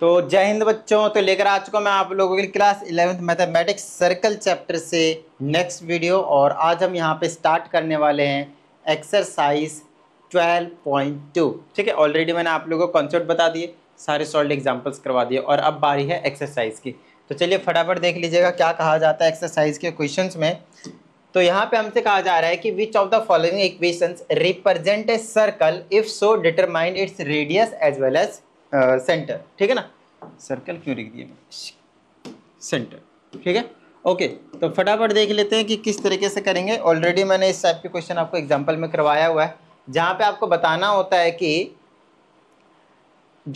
तो जय हिंद बच्चों तो लेकर आ चुका मैं आप लोगों के लिए class eleventh mathematics circle chapter से नेक्स्ट वीडियो और आज हम यहाँ पे स्टार्ट करने वाले हैं एक्सरसाइज 12.2 ठीक है ऑलरेडी मैंने आप लोगों को कॉन्सेप्ट बता दिए सारे सॉल्ड एग्जाम्पल्स करवा दिए और अब बारी है एक्सरसाइज की तो चलिए फटाफट देख लीजिएगा क्या कहा जाता है एक्सरसाइज के क्वेश्चन में तो यहाँ पे हमसे कहा जा रहा है कि which of the following equations represent a circle if so determined its radius as well as centre ठीक है ना सर्कल क्यों लिख दिया सेंटर ठीक है ओके तो फटाफट देख लेते हैं कि किस तरीके से करेंगे ऑलरेडी मैंने इस टाइप के क्वेश्चन आपको एग्जाम्पल में करवाया हुआ है जहाँ पे आपको बताना होता है कि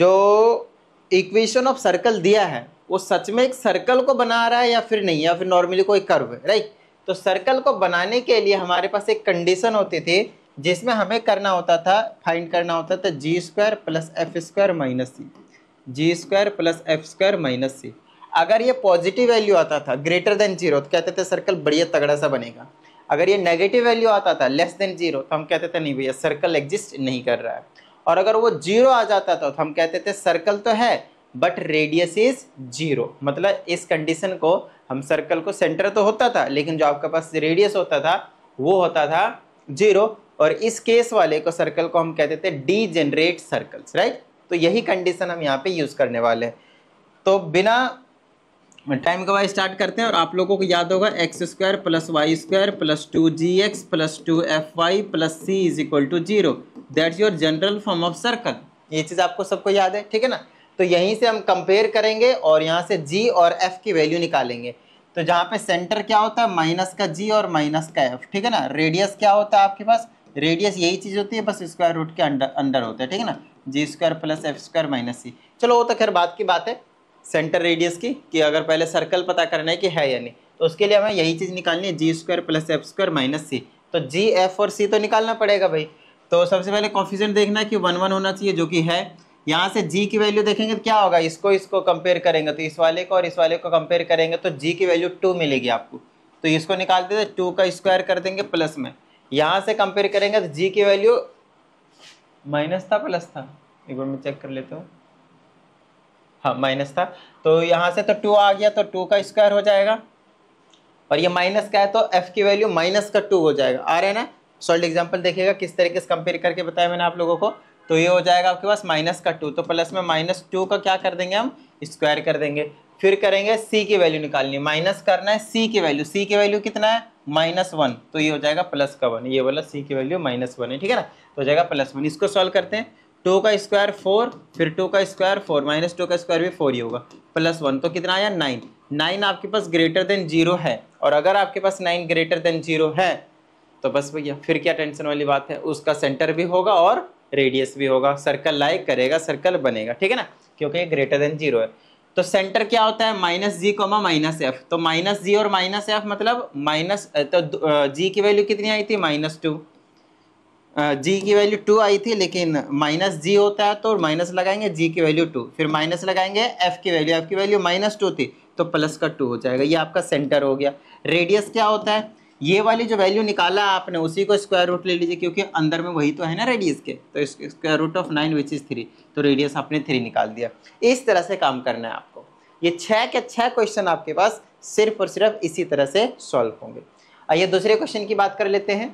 जो इक्वेशन ऑफ सर्कल दिया है वो सच में एक सर्कल को बना रहा है या फिर नहीं या फिर नॉर्मली कोई कर्व है राइट तो सर्कल को बनाने के लिए हमारे पास एक कंडीशन होती थी जिसमें हमें करना होता था फाइंड करना होता था g square plus F square minus c g square plus F square minus c अगर ये पॉजिटिव वैल्यू आता था ग्रेटर देन जीरो तो कहते थे सर्कल बढ़िया तगड़ा सा बनेगा अगर ये नेगेटिव वैल्यू आता था लेस देन जीरो तो हम कहते थे नहीं भैया सर्कल एग्जिस्ट नहीं कर रहा है और अगर वो जीरो आ जाता था तो हम कहते थे सर्कल तो है बट रेडियस इज जीरो मतलब इस कंडीशन को हम सर्कल को सेंटर तो होता था लेकिन जो आपके पास रेडियस होता था वो होता था जीरो और इस केस वाले को सर्कल को हम कहते थे डी जनरेट सर्कल्स राइट तो यही कंडीशन हम यहाँ पे यूज़ करने वाले हैं तो बिना टाइम का वाई स्टार्ट करते हैं और आप लोगों को याद होगा x square plus y square plus two g x plus two f y plus c is equal to zero that's your general form of circle ये चीज़ आपको सबको याद है ठीक है ना तो यहीं से हम कंपेयर करेंगे और यहाँ से जी और एफ की वैल्यू निकालेंगे तो जहाँ पे सेंटर क्या होता है माइनस का जी और माइनस का एफ ठीक है ना रेडियस क्या होता है आपके पास रेडियस यही चीज़ होती है बस स्क्वायर रूट के अंडर अंडर होता है ठीक है ना g square plus F square minus c चलो वो तो खैर बात की बात है सेंटर रेडियस की कि अगर पहले सर्कल पता करना है कि है या नहीं तो उसके लिए हमें यही चीज़ निकालनी है g square plus F square minus c तो जी एफ और सी तो निकालना पड़ेगा भाई तो सबसे पहले कॉन्फ्यूजन देखना कि वन वन होना चाहिए जो कि है यहाँ से जी की वैल्यू देखेंगे तो क्या होगा इसको इसको कंपेयर करेंगे तो इस वाले को और इस वाले को कंपेयर करेंगे तो जी की वैल्यू टू मिलेगी आपको तो इसको निकाल देते टू का स्क्वायर कर देंगे प्लस में यहाँ से कंपेयर करेंगे तो जी की वैल्यू माइनस था प्लस था एक बार मैं चेक कर लेता हूँ हाँ माइनस था तो यहाँ से तो टू आ गया तो टू का स्क्वायर हो जाएगा और ये माइनस का है तो एफ़ की वैल्यू माइनस का टू हो जाएगा आ रहा है ना सॉल्ड एग्जाम्पल देखिएगा किस तरीके से कंपेयर करके बताया मैंने आप लोगों को तो ये हो जाएगा आपके पास माइनस का टू तो प्लस में माइनस टू का क्या कर देंगे हम स्क्वायर कर देंगे फिर करेंगे सी की वैल्यू निकालनी माइनस करना है सी की वैल्यू सी की वैल्यू कितना है माइनस वन तो ये हो जाएगा प्लस का वन ये वाला सी की वैल्यू माइनस वन है ठीक है ना तो हो जाएगा प्लस वन इसको सॉल्व करते हैं टू का स्क्वायर फोर फिर टू का स्क्वायर फोर माइनस टू का स्क्वायर भी फोर ही होगा प्लस वन तो कितना आया नाइन नाइन आपके पास ग्रेटर देन जीरो है और अगर आपके पास नाइन ग्रेटर देन जीरो है तो बस भैया फिर क्या टेंशन वाली बात है उसका सेंटर भी होगा और रेडियस भी होगा सर्कल लाइक करेगा सर्कल बनेगा ठीक है ना क्योंकि ये ग्रेटर देन जीरो है तो सेंटर क्या होता है minus g comma minus f तो माइनस जी और माइनस एफ मतलब माइनस तो जी की वैल्यू कितनी आई थी माइनस टू जी की वैल्यू टू आई थी लेकिन माइनस जी होता है तो माइनस लगाएंगे जी की वैल्यू टू फिर माइनस लगाएंगे एफ की वैल्यू एफ की वैल्यू माइनस टू थी तो प्लस का टू हो जाएगा ये आपका सेंटर हो गया रेडियस क्या होता है ये वाली जो वैल्यू निकाला आपने उसी को स्क्वायर रूट ले लीजिए क्योंकि अंदर में वही तो है ना रेडियस के तो square root of nine which is three तो रेडियस आपने थ्री निकाल दिया इस तरह से काम करना है आपको ये छः के छः क्वेश्चन आपके पास सिर्फ और सिर्फ इसी तरह से सॉल्व होंगे आइए दूसरे क्वेश्चन की बात कर लेते हैं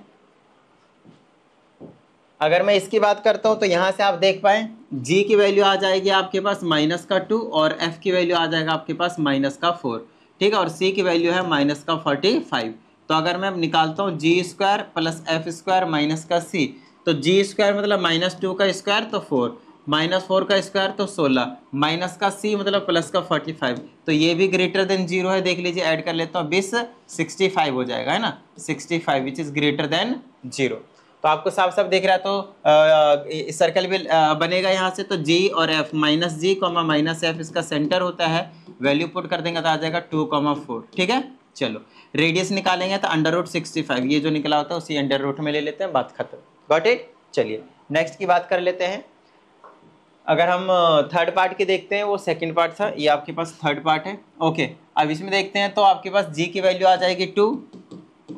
अगर मैं इसकी बात करता हूँ तो यहाँ से आप देख पाए जी की वैल्यू आ जाएगी आपके पास माइनस का टू और एफ की वैल्यू आ जाएगा आपके पास माइनस का फोर ठीक है और सी की वैल्यू है माइनस का फोर्टी फाइव तो अगर मैं निकालता हूँ G square plus F square minus का सी तो जी स्क्वायर मतलब माइनस टू का स्क्वायर तो फोर माइनस फोर का स्क्वायर तो सोलह माइनस का सी मतलब प्लस का फोर्टी फाइव तो ये भी ग्रेटर देन जीरो है देख लीजिए ऐड कर लेता हूँ बीस सिक्सटी फाइव हो जाएगा है ना sixty five which is greater than zero तो आपको साफ साफ देख रहा है तो सर्कल भी आ, बनेगा यहाँ से तो जी और f minus g comma minus f इसका सेंटर होता है वैल्यू पुट कर देंगे तो आ जाएगा टू कॉमा फोर ठीक है चलो रेडियस निकालेंगे तो अंडर रूट सिक्सटी फाइव ये जो निकला होता है उसी अंडर रूट में ले लेते हैं बात खत्म गॉट इट चलिए नेक्स्ट की बात कर लेते हैं अगर हम थर्ड पार्ट की देखते हैं वो सेकंड पार्ट था ये आपके पास थर्ड पार्ट है ओके अब इसमें देखते हैं तो आपके पास जी की वैल्यू आ जाएगी टू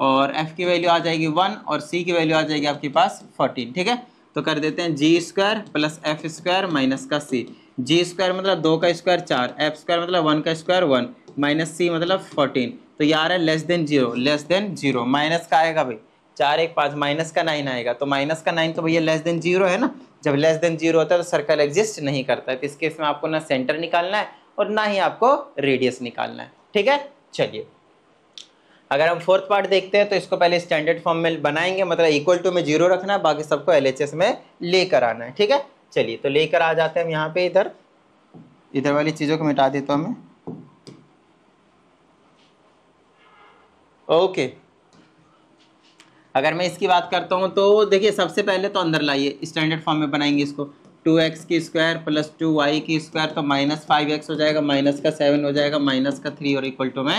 और एफ की वैल्यू आ जाएगी वन और सी की वैल्यू आ जाएगी आपके पास फोर्टीन ठीक है तो कर देते हैं g square plus F square minus का सी जी स्क्वायर मतलब दो का स्क्वायर चार एफ स्क्वायर मतलब वन का स्क्वायर वन माइनस सी मतलब फोर्टीन तो ये आ रहा है less than zero less than zero minus का आएगा भाई चार एक पाँच माइनस का नाइन आएगा तो माइनस का नाइन तो भैया लेस देन जीरो है ना जब लेस देन जीरो होता है तो सर्कल एग्जिस्ट नहीं करता है तो इस केस में आपको ना सेंटर निकालना है और ना ही आपको रेडियस निकालना है ठीक है चलिए अगर हम फोर्थ पार्ट देखते हैं तो इसको पहले स्टैंडर्ड फॉर्म में बनाएंगे मतलब इक्वल टू में जीरो रखना है बाकी सबको एल में लेकर आना है ठीक है चलिए तो लेकर आ जाते हैं हम यहाँ पे इधर इधर वाली चीज़ों को मिटा देता हूँ मैं ओके अगर मैं इसकी बात करता हूँ तो देखिए सबसे पहले तो अंदर लाइए स्टैंडर्ड फॉर्म में बनाएंगे इसको टू एक्स की स्क्वायर प्लस टू वाई की स्क्वायर तो माइनस फाइव एक्स हो जाएगा माइनस का सेवन हो जाएगा माइनस का थ्री और इक्वल टू में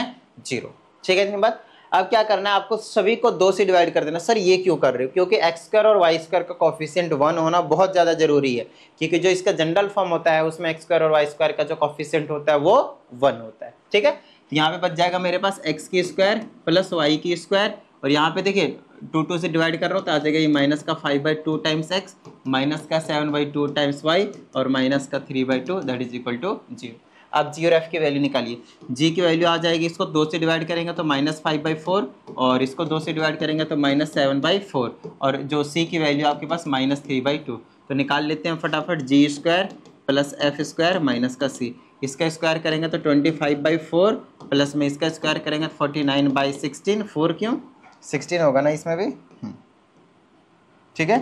जीरो ठीक है इतनी बात अब क्या करना है आपको सभी को दो से डिवाइड कर देना सर ये क्यों कर रहे हो क्योंकि एक्स स्क्वायर और वाई स्क्वायर का कॉफिशियंट वन होना बहुत ज़्यादा जरूरी है क्योंकि जो इसका जनरल फॉर्म होता है उसमें एक्स स्क्वायर और वाई स्क्वायर का जो कॉफिशियंट होता है वो वन होता है ठीक है तो यहाँ पे बच जाएगा मेरे पास एक्स की स्क्वायर प्लस वाई की स्क्वायर और यहाँ पे देखिए टू टू से डिवाइड कर रहा हूँ तो आ जाएगा ये माइनस का five by two times x minus का seven by two times y और माइनस का three by two that is equal to zero अब जी और एफ की वैल्यू निकालिए जी की वैल्यू आ जाएगी इसको दो से डिवाइड करेंगे तो माइनस फाइव बाई फोर और इसको दो से डिवाइड करेंगे तो माइनस सेवन बाई फोर और जो सी की वैल्यू आपके पास माइनस थ्री बाई टू तो निकाल लेते हैं फटाफट G square plus F square minus का सी इसका स्क्वायर करेंगे तो twenty five by four plus में इसका स्क्वायर करेंगे forty nine by sixteen four क्यों सिक्सटीन होगा ना इसमें भी हम्म। ठीक है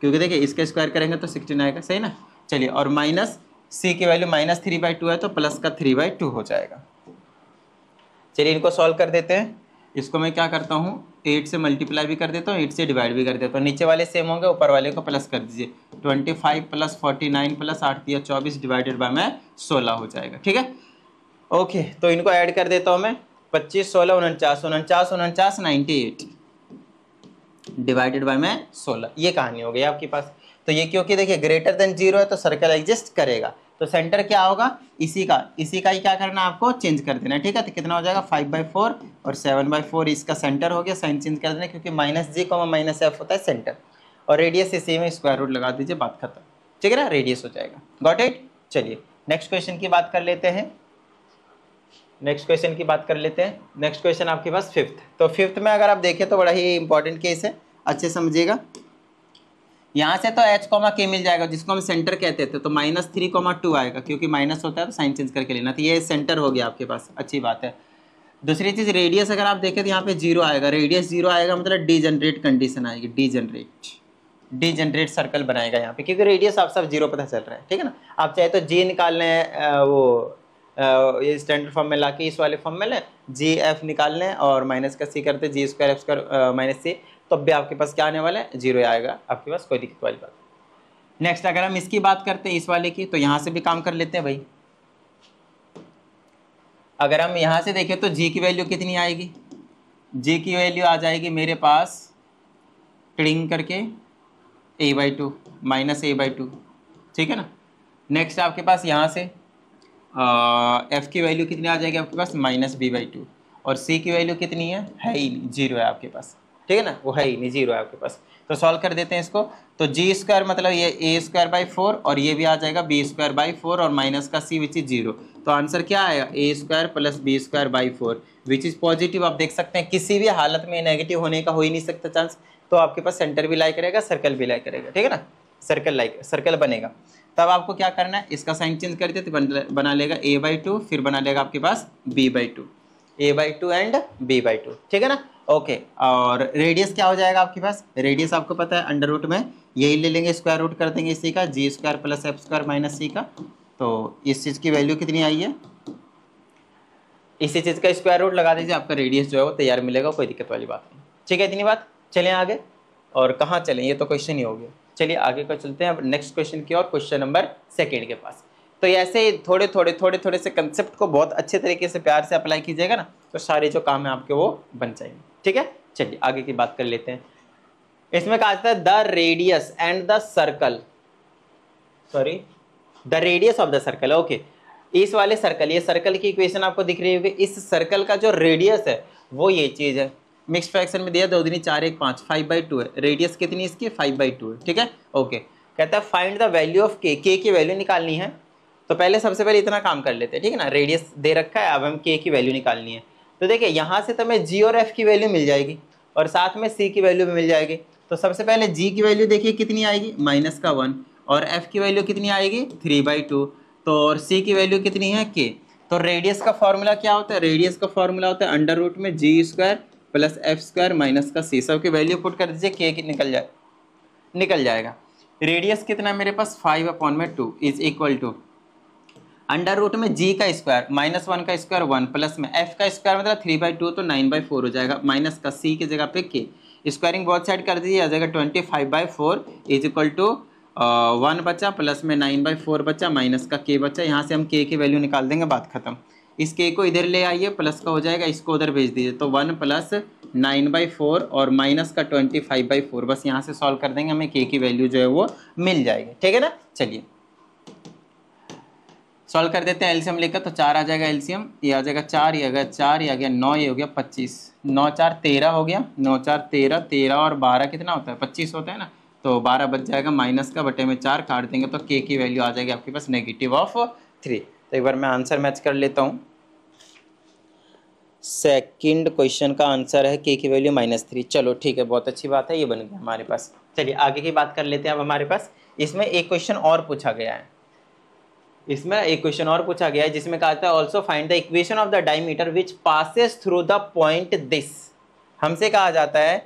क्योंकि देखिए इसका स्क्वायर करेंगे तो सिक्सटीन आएगा सही ना चलिए और माइनस सी की value minus three by two है तो प्लस का थ्री बाई टू हो जाएगा चलिए इनको सॉल्व कर देते हैं इसको मैं क्या करता हूँ एट से मल्टीप्लाई भी कर देता हूँ एट से डिवाइड भी कर देता हूँ नीचे वाले सेम होंगे ऊपर वाले को प्लस कर दीजिए twenty five plus forty nine plus आठ या चौबीस डिवाइडेड बाय मैं सोलह हो जाएगा ठीक है ओके तो इनको ऐड कर देता हूँ मैं पच्चीस सोलह उनचास उनचास उनचास नाइन्टी एट डिवाइडेड बाय मैं सोलह ये कहानी हो गई आपके पास तो ये क्योंकि देखिए ग्रेटर देन जीरो है तो सर्कल एग्जिस्ट करेगा तो सेंटर क्या होगा इसी का इसी का ही क्या करना है आपको चेंज कर देना है ठीक है तो कितना हो जाएगा फाइव बाई फोर और सेवन बाई फोर इसका सेंटर हो गया साइन चेंज कर देना क्योंकि minus g comma minus f होता है सेंटर और रेडियस इसी में स्क्वायर रूट लगा दीजिए बात खत्म ठीक है ना रेडियस हो जाएगा गॉट इट चलिए नेक्स्ट क्वेश्चन की बात कर लेते हैं नेक्स्ट क्वेश्चन की बात कर लेते हैं नेक्स्ट क्वेश्चन आपके पास फिफ्थ तो फिफ्थ में अगर आप देखें तो बड़ा ही इंपॉर्टेंट केस है अच्छे समझिएगा यहाँ से तो एच कॉमा के मिल जाएगा जिसको हम सेंटर कहते थे तो माइनस थ्री कॉमा टू आएगा क्योंकि माइनस होता है तो साइन चेंज करके लेना तो ये सेंटर हो गया आपके पास अच्छी बात है दूसरी चीज़ रेडियस अगर आप देखें तो यहाँ पे जीरो आएगा रेडियस जीरो आएगा मतलब डीजनरेट कंडीशन आएगी डी डी जनरेट सर्कल बनाएगा यहाँ पे क्योंकि रेडियस आप सब जीरो पता चल रहा है ठीक है ना आप चाहे तो जी निकाल लें वो ये स्टैंडर्ड फॉर्म में ला के इस वाले फॉर्म में लें जी एफ निकाल लें और माइनस का सी करते G square F square minus C तब तो भी आपके पास क्या आने वाला है जीरो आएगा आपके पास कोई दिक्कत वाली बात नेक्स्ट अगर हम इसकी बात करते हैं इस वाले की तो यहाँ से भी काम कर लेते हैं भाई अगर हम यहाँ से देखें तो जी की वैल्यू कितनी आएगी जी की वैल्यू आ जाएगी मेरे पास ट्रिंग करके a by two minus a by two ठीक है ना नेक्स्ट आपके पास यहाँ से एफ़ की वैल्यू कितनी आ जाएगी आपके पास माइनस बी बाई टू और सी की वैल्यू कितनी है है ही जीरो है आपके पास ठीक है ना वो है ही नहीं जीरो है आपके पास तो सॉल्व कर देते हैं इसको तो जी स्क्वायर मतलब ये ए स्क्वायर बाई फोर और ये भी आ जाएगा बी स्क्वायर बाई फोर और माइनस का सी विच इज जीरो तो आंसर क्या आएगा a square plus b square by four which is positive आप देख सकते हैं किसी भी हालत में नेगेटिव होने का हो ही नहीं सकता चांस तो आपके पास सेंटर भी लाई करेगा सर्कल भी लाई करेगा ठीक है ना सर्कल लाइक सर्कल बनेगा तब आपको क्या करना है इसका साइन चेंज कर दिया तो बना लेगा ए बाई टू फिर बना लेगा आपके पास b by two a by two and b by two ठीक है ना ओके और रेडियस क्या हो जाएगा आपके पास रेडियस आपको पता है अंडर रूट में यही ले लेंगे स्क्वायर रूट कर देंगे इसी का g square plus F square minus c का तो इस चीज़ की वैल्यू कितनी आई है इसी चीज़ का स्क्वायर रूट लगा दीजिए आपका रेडियस जो है वो तैयार मिलेगा कोई दिक्कत वाली बात नहीं ठीक है इतनी बात चलें आगे और कहाँ चलें ये तो क्वेश्चन ही हो गया चलिए आगे का चलते हैं अब नेक्स्ट क्वेश्चन की और क्वेश्चन नंबर सेकेंड के पास तो ऐसे ही थोड़े थोड़े थोड़े थोड़े से कंसेप्ट को बहुत अच्छे तरीके से प्यार से अप्लाई कीजिएगा ना तो सारे जो काम है आपके वो बन जाएंगे ठीक है चलिए आगे की बात कर लेते हैं इसमें कहा जाता है the radius and the circle sorry the radius of the circle okay इस वाले सर्कल ये सर्कल की इक्वेशन आपको दिख रही होगी इस सर्कल का जो रेडियस है वो ये चीज़ है मिक्स फ्रैक्शन में दिया दो दिन चार एक पांच फाइव बाई टू है रेडियस कितनी इसकी फाइव बाई टू है ठीक है ओके कहता है फाइंड द वैल्यू ऑफ के के की वैल्यू निकालनी है तो पहले सबसे पहले इतना काम कर लेते हैं ठीक है ना रेडियस दे रखा है अब हम के की वैल्यू निकालनी है तो देखिए यहाँ से तुम्हें तो जी और एफ की वैल्यू मिल जाएगी और साथ में सी की वैल्यू भी मिल जाएगी तो सबसे पहले जी की वैल्यू देखिए कितनी आएगी माइनस का वन और एफ की वैल्यू कितनी आएगी थ्री बाई टू तो और सी की वैल्यू कितनी है के तो रेडियस का फॉर्मूला क्या होता है रेडियस का फॉर्मूला होता है अंडर रूट में G square plus F square minus का सी सब की वैल्यू पुट कर दीजिए के की निकल जाए निकल जाएगा रेडियस कितना मेरे पास फाइव अपॉन में two is equal to under root में जी का स्क्वायर माइनस वन का स्क्वायर वन प्लस में एफ का स्क्वायर मतलब थ्री बाई टू तो नाइन बाई फोर हो जाएगा माइनस का सी की जगह पे के स्क्वायरिंग बहुत साइड कर दीजिए आ जाएगा twenty five by four is equal to one बचा प्लस में नाइन बाई फोर बचा माइनस का के बचा यहाँ से हम के की वैल्यू निकाल देंगे बात खत्म इस के को इधर ले आइए प्लस का हो जाएगा इसको उधर भेज दीजिए तो one plus nine by four और माइनस का ट्वेंटी फाइव बाई फोर बस यहाँ से सॉल्व कर देंगे हमें के की वैल्यू जो है वो मिल जाएगी ठीक है ना चलिए सॉल्व कर देते हैं एल्सियम लेकर तो चार आ जाएगा एल्सियम ये आ जाएगा चार ये आ गया चार ये आ गया नौ ये हो गया पच्चीस नौ चार तेरह हो गया नौ चार तेरह तेरह और बारह कितना होता है पच्चीस होता है ना तो बारह बच जाएगा माइनस का बटे में चार काट देंगे तो के की वैल्यू आ जाएगी आपके पास नेगेटिव ऑफ थ्री तो एक बार मैं आंसर मैच कर लेता हूँ सेकेंड क्वेश्चन का आंसर है के की वैल्यू माइनस थ्री चलो ठीक है बहुत अच्छी बात है ये बन गया हमारे पास चलिए आगे की बात कर लेते हैं अब हमारे पास इसमें एक क्वेश्चन और पूछा गया है इसमें एक क्वेश्चन और पूछा गया है जिसमें कहा था also find the equation of the diameter which passes through the point this हमसे कहा जाता है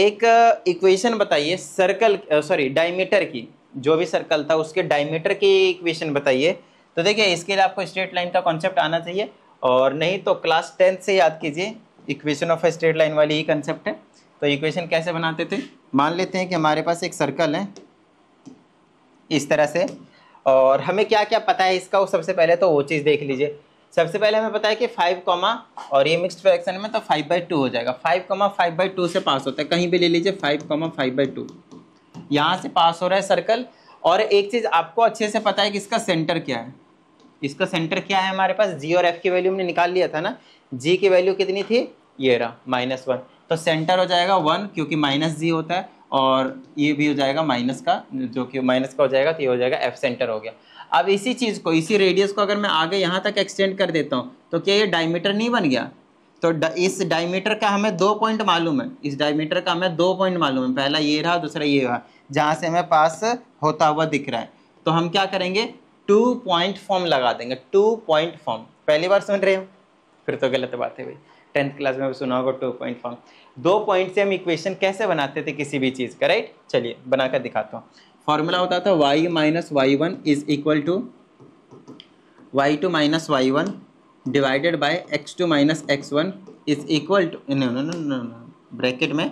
एक इक्वेशन uh, बताइए सर्कल सॉरी डायमीटर की जो भी सर्कल था उसके डायमीटर की इक्वेशन बताइए तो देखिए इसके लिए आपको स्ट्रेट लाइन का कॉन्सेप्ट आना चाहिए और नहीं तो क्लास टेंथ से याद कीजिए इक्वेशन ऑफ स्ट्रेट लाइन वाली ही कंसेप्ट है तो इक्वेशन कैसे बनाते थे मान लेते हैं कि हमारे पास एक सर्कल है इस तरह से और हमें क्या क्या पता है इसका वो सबसे पहले तो वो चीज़ देख लीजिए सबसे पहले हमें पता है कि फाइव कॉमा और ये मिक्सड फ्रैक्शन में तो फाइव बाई टू हो जाएगा five comma five by two से पास होता है कहीं भी ले लीजिए five comma five by two यहाँ से पास हो रहा है सर्कल और एक चीज़ आपको अच्छे से पता है कि इसका सेंटर क्या है इसका सेंटर क्या है हमारे पास जी और एफ की वैल्यू हमने निकाल लिया था ना जी की वैल्यू कितनी थी ये रहा माइनस वन तो सेंटर हो जाएगा वन क्योंकि माइनस जी होता है और ये भी हो जाएगा माइनस का जो कि माइनस का हो जाएगा तो ये हो जाएगा एफ सेंटर हो गया अब इसी चीज़ को इसी रेडियस को अगर मैं आगे यहाँ तक एक्सटेंड कर देता हूँ तो क्या ये डायमीटर नहीं बन गया तो द, इस डायमीटर का हमें दो पॉइंट मालूम है इस डायमीटर का हमें दो पॉइंट मालूम है पहला ये रहा दूसरा ये रहा जहाँ से हमें पास होता हुआ दिख रहा है तो हम क्या करेंगे टू पॉइंट फॉर्म लगा देंगे टू पॉइंट फॉर्म पहली बार सुन रहे हो फिर तो गलत बात है भाई टेंथ क्लास में सुना होगा टू पॉइंट फॉर्म दो पॉइंट से हम इक्वेशन कैसे बनाते थे किसी भी चीज़ का राइट चलिए बनाकर दिखाता हूँ फॉर्मूला होता था y minus y one is equal to y two minus y one divided by x two minus x one is equal to no no no no bracket में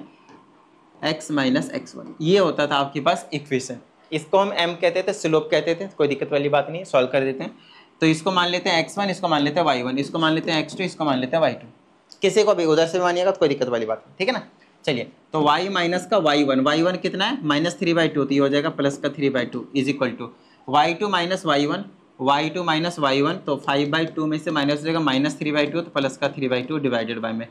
एक्स माइनस एक्स वन ये होता था आपके पास equation इसको हम M कहते थे slope कहते थे कोई दिक्कत वाली बात नहीं है सॉल्व कर देते हैं तो इसको मान लेते हैं एक्स वन इसको मान लेते हैं वाई वन इसको मान लेते हैं एक्स टू इसको मान लेते हैं वाई टू किसी को भी उधर से मानिएगा तो कोई दिक्कत वाली बात नहीं ठीक है ना चलिए तो वाई माइनस का वाई वन वाई वन कितना है माइनस थ्री बाई टू तो ये हो जाएगा प्लस का three by two is equal to y two minus y one y two minus y one तो फाइव बाई टू में से माइनस हो जाएगा माइनस थ्री बाई टू तो प्लस का three by two divided by में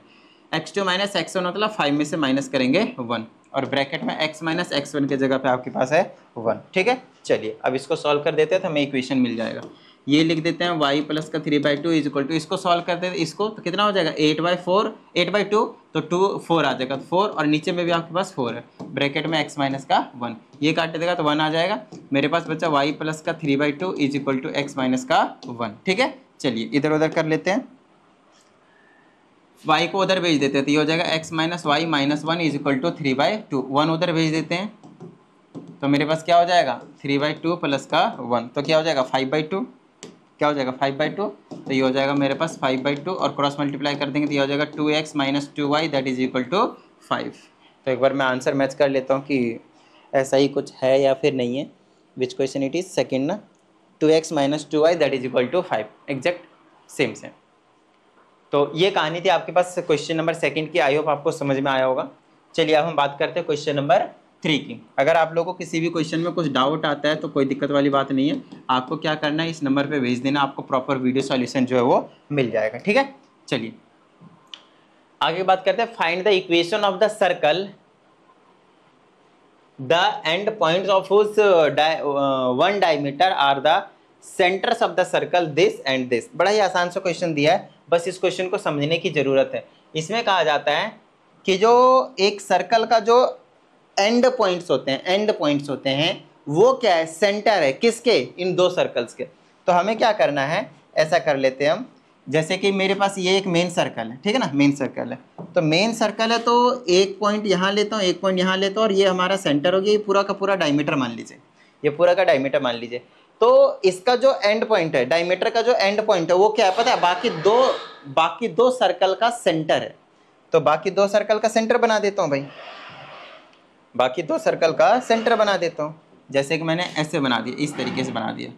x two minus x one मतलब five में से माइनस करेंगे वन और ब्रैकेट में एक्स माइनस एक्स वन की जगह पे आपके पास है वन ठीक है चलिए अब इसको सॉल्व कर देते हैं तो हमें इक्वेशन मिल जाएगा ये लिख देते हैं वाई प्लस का three by two is equal to इसको सॉल्व करते हैं इसको तो कितना हो जाएगा eight by four eight by two तो टू फोर आ जाएगा तो फोर और नीचे में भी आपके पास फोर है ब्रैकेट में एक्स माइनस का वन ये काट देगा तो वन आ जाएगा मेरे पास बच्चा वाई प्लस का three by two is equal to x minus का वन ठीक है चलिए इधर उधर कर लेते हैं वाई को उधर भेज देते हैं तो ये हो जाएगा x minus y minus one is equal to three by two one उधर भेज देते हैं तो मेरे पास क्या हो जाएगा थ्री बाई टू प्लस का वन तो क्या हो जाएगा फाइव बाई टू क्या हो जाएगा फाइव बाई टू तो ये हो जाएगा मेरे पास फाइव बाई टू और क्रॉस मल्टीप्लाई कर देंगे तो ये हो जाएगा two x minus two y that is equal to five तो एक बार मैं आंसर मैच कर लेता हूँ कि ऐसा ही कुछ है या फिर नहीं है which question it is second ना two x minus two y that is equal to five exact same same तो ये कहानी थी आपके पास क्वेश्चन नंबर सेकेंड की आई होप आपको समझ में आया होगा चलिए अब हम बात करते हैं क्वेश्चन नंबर थ्री की अगर आप लोगों को किसी भी क्वेश्चन में कुछ डाउट आता है तो कोई दिक्कत वाली बात नहीं है आपको क्या करना है इस नंबर पे भेज देना आपको प्रॉपर वीडियो सॉल्यूशन जो है वो मिल जाएगा ठीक है चलिए आगे बात करते हैं find the equation of the circle the end point of उस one diameter are the centres of the circle this and this बड़ा ही आसान सा क्वेश्चन दिया है बस इस क्वेश्चन को समझने की ज़रूरत है इसमें कहा जाता है कि जो एक सर्कल का जो एंड पॉइंट्स होते हैं एंड पॉइंट्स होते हैं वो क्या है सेंटर है किसके इन दो सर्कल्स के तो हमें क्या करना है ऐसा कर लेते हैं हम जैसे कि मेरे पास ये एक मेन सर्कल है ठीक है ना मेन सर्कल है तो मेन सर्कल है तो एक पॉइंट यहाँ लेता हूँ एक पॉइंट यहाँ लेता हूँ और ये हमारा सेंटर हो गया ये पूरा का पूरा डायमीटर मान लीजिए ये पूरा का डायमीटर मान लीजिए तो इसका जो एंड पॉइंट है डायमीटर का जो एंड पॉइंट है वो क्या है पता है बाकी दो बाकी दो सर्कल का सेंटर है तो बाकी दो सर्कल का सेंटर बना देता हूँ भाई बाकी दो सर्कल का सेंटर बना देता हूँ जैसे कि मैंने ऐसे बना दिया इस तरीके से बना दिया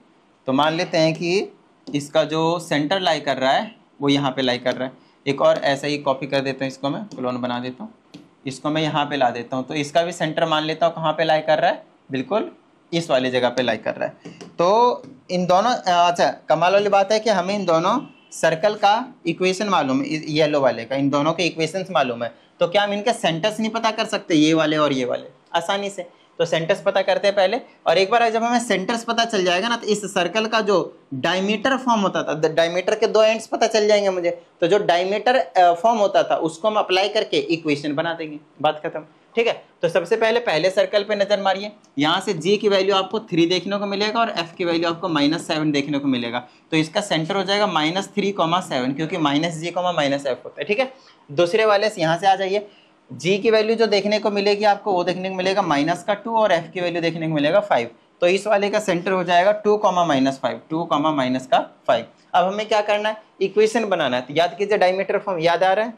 तो मान लेते हैं कि इसका जो सेंटर लाई कर रहा है वो यहाँ पे लाई कर रहा है एक और ऐसा ही कॉपी कर देता हूँ इसको मैं क्लोन बना देता हूँ इसको मैं यहाँ पे ला देता हूँ तो इसका भी सेंटर मान लेता हूँ कहाँ पे लाई कर रहा है बिल्कुल इस वाली जगह पे लाई कर रहा है तो इन दोनों अच्छा कमाल वाली बात है कि हमें इन दोनों सर्कल का इक्वेशन मालूम है येलो वाले का इन दोनों के इक्वेशन मालूम है तो क्या हम इनके सेंटर्स नहीं पता कर सकते ये वाले और ये वाले आसानी से तो सेंटर्स पता करते हैं पहले और एक बार जब हमें सेंटर्स पता चल जाएगा ना तो इस सर्कल का जो डायमीटर फॉर्म होता था डायमीटर के दो एंड्स पता चल जाएंगे मुझे तो जो डायमीटर फॉर्म होता था उसको हम अप्लाई करके इक्वेशन बना देंगे बात खत्म ठीक है तो सबसे पहले पहले सर्कल पे नजर मारिए यहाँ से जी की वैल्यू आपको थ्री देखने को मिलेगा और एफ की वैल्यू आपको माइनस सेवन देखने को मिलेगा तो इसका सेंटर हो जाएगा माइनस थ्री कॉमा सेवन क्योंकि minus g comma minus f होता है ठीक है दूसरे वाले से यहाँ से आ जाइए जी की वैल्यू जो देखने को मिलेगी आपको वो देखने को मिलेगा माइनस का टू और एफ की वैल्यू देखने को मिलेगा फाइव तो इस वाले का सेंटर हो जाएगा two comma minus five two comma minus का फाइव अब हमें क्या करना है इक्वेशन बनाना है तो याद कीजिए डायमीटर फॉर्म याद आ रहा है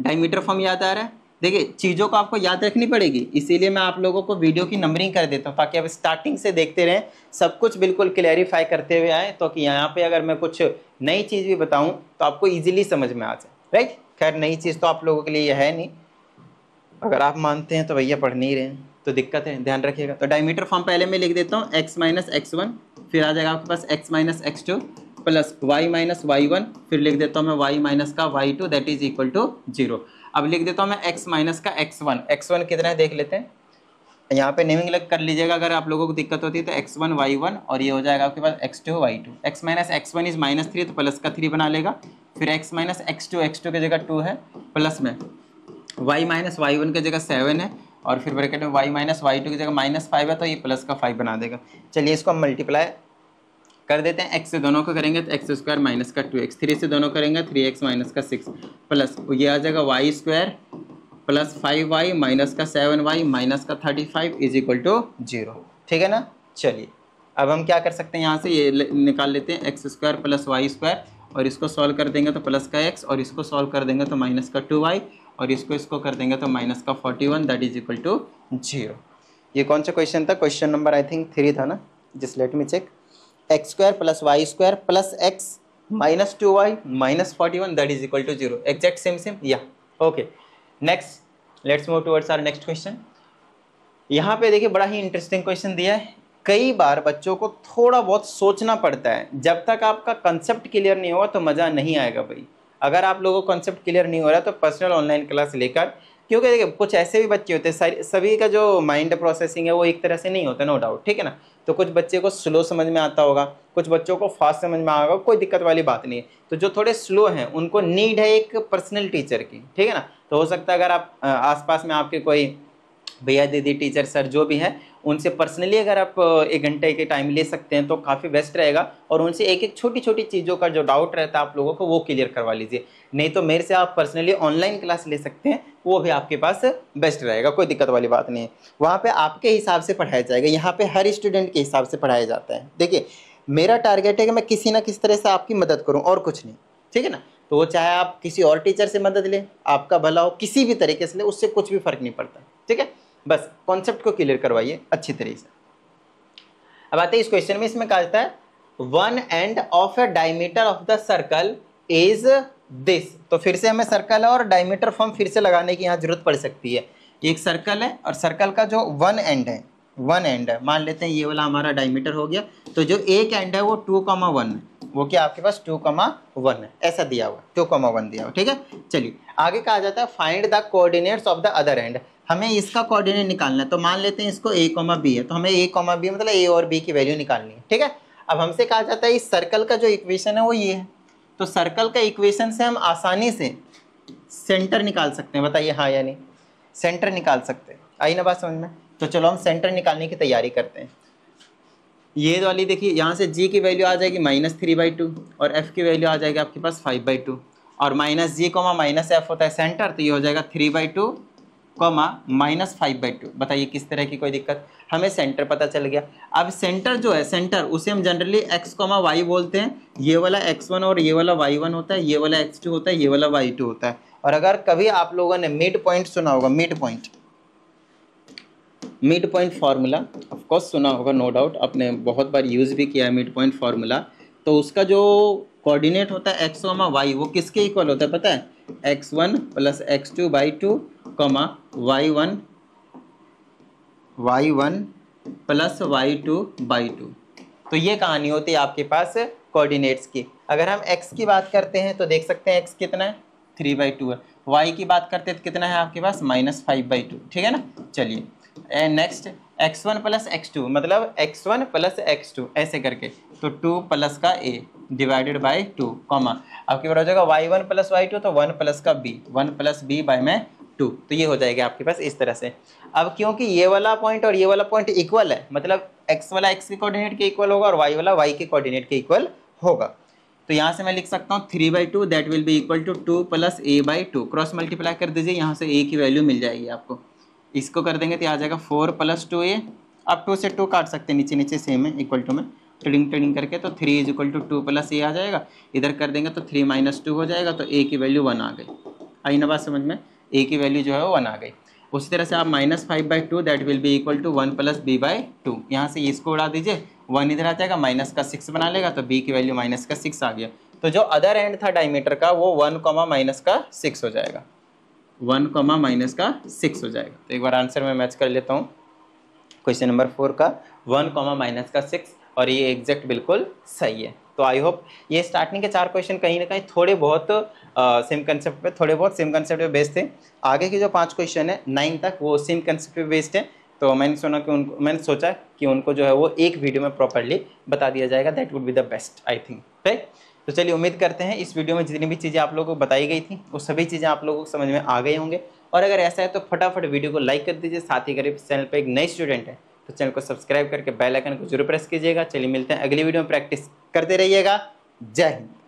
डायमीटर फॉर्म याद आ रहा है देखिए चीज़ों को आपको याद रखनी पड़ेगी इसीलिए मैं आप लोगों को वीडियो की नंबरिंग कर देता हूँ ताकि आप स्टार्टिंग से देखते रहें सब कुछ बिल्कुल क्लैरिफाई करते हुए आएँ तो कि यहाँ पे अगर मैं कुछ नई चीज़ भी बताऊँ तो आपको ईजिली समझ में आ जाए राइट खैर नई चीज़ तो आप लोगों के लिए है नहीं अगर आप मानते हैं तो भैया पढ़ नहीं रहे तो दिक्कत है ध्यान रखिएगा तो डायमीटर फॉर्म पहले मैं लिख देता हूँ एक्स माइनस एक्स वन फिर आ जाएगा आपके पास x minus x two plus y minus y one फिर लिख देता हूँ मैं वाई माइनस का y two that is equal to zero अब लिख देता हूँ मैं एक्स माइनस का एक्स वन एक्स वन कितना है देख लेते हैं यहाँ पे नेमिंग लग कर लीजिएगा अगर आप लोगों को दिक्कत होती है तो एक्स वन वाई वन और ये हो जाएगा आपके पास x two y two x minus x one is minus three तो प्लस का थ्री बना लेगा फिर x minus x two x two की जगह टू है प्लस में वाई माइनस वाई वन की जगह सेवन है और फिर ब्रैकेट में वाई माइनस वाई टू की जगह माइनस फाइव है तो ये प्लस का फाइव बना देगा चलिए इसको हम मल्टीप्लाई कर देते हैं एक्स से दोनों को करेंगे तो एक्स स्क्वायर माइनस का टू एक्स थ्री से दोनों करेंगे थ्री एक्स माइनस का सिक्स प्लस ये आ जाएगा y square plus five y minus का सेवन वाई माइनस का thirty five is equal to zero ठीक है ना चलिए अब हम क्या कर सकते हैं यहाँ से ये निकाल लेते हैं x square plus y square और इसको सॉल्व कर देंगे तो प्लस का एक्स और इसको सॉल्व कर देंगे तो माइनस का टू वाई और इसको इसको कर देंगे तो माइनस का forty one that is equal to zero ये कौन सा क्वेश्चन था question number I think three था ना just let me check x square plus y square plus x minus two y minus forty one that is equal to zero exact same same या okay next let's move towards our next question यहाँ पे देखिए बड़ा ही interesting question दिया है कई बार बच्चों को थोड़ा बहुत सोचना पड़ता है जब तक आपका कंसेप्ट क्लियर नहीं होगा तो मज़ा नहीं आएगा भाई अगर आप लोगों को कंसेप्ट क्लियर नहीं हो रहा तो पर्सनल ऑनलाइन क्लास लेकर क्योंकि देखिए कुछ ऐसे भी बच्चे होते हैं सभी का जो माइंड प्रोसेसिंग है वो एक तरह से नहीं होता नो डाउट ठीक है ना तो कुछ बच्चे को स्लो समझ में आता होगा कुछ बच्चों को फास्ट समझ में आएगा कोई दिक्कत वाली बात नहीं है तो जो थोड़े स्लो हैं उनको नीड है एक पर्सनल टीचर की ठीक है ना तो हो सकता है अगर आप आसपास में आपके कोई भैया दीदी टीचर सर जो भी है उनसे पर्सनली अगर आप एक घंटे के टाइम ले सकते हैं तो काफ़ी बेस्ट रहेगा और उनसे एक एक छोटी छोटी चीज़ों का जो डाउट रहता है आप लोगों को वो क्लियर करवा लीजिए नहीं तो मेरे से आप पर्सनली ऑनलाइन क्लास ले सकते हैं वो भी आपके पास बेस्ट रहेगा कोई दिक्कत वाली बात नहीं है वहाँ पर आपके हिसाब से पढ़ाया जाएगा यहाँ पर हर स्टूडेंट के हिसाब से पढ़ाया जाता है देखिए मेरा टारगेट है कि मैं किसी ना किसी तरह से आपकी मदद करूँ और कुछ नहीं ठीक है ना तो वो चाहे आप किसी और टीचर से मदद लें आपका भला हो किसी भी तरीके से ले उससे कुछ भी फर्क नहीं पड़ता ठीक है बस कॉन्सेप्ट को क्लियर करवाइए अच्छी तरीके से अब आते हैं इस क्वेश्चन में इसमें कहा जाता है one end of a diameter of the circle is this तो फिर से हमें सर्कल है और डायमीटर फॉर्म फिर से लगाने की यहाँ जरूरत पड़ सकती है एक सर्कल है और सर्कल का जो वन एंड है वन एंड है मान लेते हैं ये वाला हमारा डायमीटर हो गया तो जो एक एंड है वो टू कॉमा वन है वो क्या आपके पास टू कॉमा वन है ऐसा दिया हुआ टू कॉमा वन दिया हुआ ठीक है चलिए आगे कहा जाता है find the coordinates of the other end हमें इसका कोऑर्डिनेट निकालना है तो मान लेते हैं इसको ए कॉमा बी है तो हमें ए कॉमा बी मतलब ए और बी की वैल्यू निकालनी है ठीक है अब हमसे कहा जाता है इस सर्कल का जो इक्वेशन है वो ये है तो सर्कल का इक्वेशन से हम आसानी से सेंटर निकाल सकते हैं बताइए हाँ या नहीं सेंटर निकाल सकते हैं आई ना बात समझ में तो चलो हम सेंटर निकालने की तैयारी करते हैं ये वाली देखिए यहाँ से जी की वैल्यू आ जाएगी माइनस थ्री बाई टू और एफ़ की वैल्यू आ जाएगी आपके पास फाइव बाई टू और माइनस जी को माइनस एफ होता है सेंटर तो ये हो जाएगा three by two comma minus five by two बताइए किस तरह की कोई दिक्कत हमें सेंटर पता चल गया अब सेंटर जो है सेंटर उसे हम जनरली एक्स कॉमा वाई बोलते हैं ये वाला एक्स वन और ये वाला वाई वन होता है ये वाला एक्स टू होता है ये वाला वाई टू होता है और अगर कभी आप लोगों ने मिड पॉइंट सुना होगा mid point mid point formula of course सुना होगा नो डाउट आपने बहुत बार यूज़ भी किया है मिड पॉइंट फार्मूला तो उसका जो कोऑर्डिनेट होता है एक्स वाई वो किसके इक्वल होता है पता है x one plus x two by two comma y one y one plus y two by two तो ये कहानी होती है आपके पास कोऑर्डिनेट्स की अगर हम एक्स की बात करते हैं तो देख सकते हैं एक्स कितना है थ्री बाई टू है वाई की बात करते हैं तो कितना है आपके पास माइनस फाइव बाई टू ठीक है ना चलिए next x one plus x two मतलब x one plus x two ऐसे करके तो टू प्लस का a divided by two comma आपके पास हो जाएगा y one plus y two तो वन प्लस का b one plus b by में टू तो ये हो जाएगा आपके पास इस तरह से अब क्योंकि ये वाला पॉइंट और ये वाला पॉइंट इक्वल है मतलब एक्स वाला एक्स के कोऑर्डिनेट के इक्वल होगा और वाई वाला वाई के कोऑर्डिनेट के इक्वल होगा तो यहाँ से मैं लिख सकता हूँ three by two that will be equal to two plus a by two cross multiply कर दीजिए यहाँ से ए की वैल्यू मिल जाएगी आपको इसको कर देंगे तो आ जाएगा फोर प्लस टू ए आप टू से टू काट सकते हैं नीचे नीचे सेम है इक्वल टू में ट्रेडिंग ट्रेडिंग करके तो three is equal to two plus a आ जाएगा इधर कर देंगे तो थ्री माइनस टू हो जाएगा तो ए की वैल्यू वन आ गई आई ना बात समझ में ए की वैल्यू जो है वो वन आ गई उसी तरह से आप minus five by two that will be equal to one plus b by two यहाँ से इसको उड़ा दीजिए वन इधर आ जाएगा माइनस का सिक्स बना लेगा तो बी की वैल्यू माइनस का सिक्स आ गया तो जो अदर एंड था डायमीटर का वो वन कॉमा माइनस का सिक्स हो जाएगा वन कॉमा माइनस का सिक्स हो जाएगा तो एक बार आंसर में मैच कर लेता हूँ क्वेश्चन नंबर फोर का वन कॉमा माइनस का सिक्स और ये एग्जैक्ट बिल्कुल सही है तो आई होप ये स्टार्टिंग के चार क्वेश्चन कहीं ना कहीं थोड़े बहुत सेम कंसेप्ट पे थोड़े बहुत सेम कंसेप्ट पे बेस्ड थे आगे के जो पांच क्वेश्चन है नाइन तक वो सेम कंसेप्ट पे बेस्ड हैं तो मैंने सुना कि उनको मैंने सोचा कि उनको जो है वो एक वीडियो में प्रॉपरली बता दिया जाएगा that would be the best I think right तो चलिए उम्मीद करते हैं इस वीडियो में जितनी भी चीज़ें आप लोगों को बताई गई थी वो सभी चीज़ें आप लोगों को समझ में आ गई होंगे और अगर ऐसा है तो फटाफट वीडियो को लाइक कर दीजिए साथ ही करीब चैनल पर एक नए स्टूडेंट है तो चैनल को सब्सक्राइब करके बेल आइकन को जरूर प्रेस कीजिएगा चलिए मिलते हैं अगली वीडियो में प्रैक्टिस करते रहिएगा जय हिंद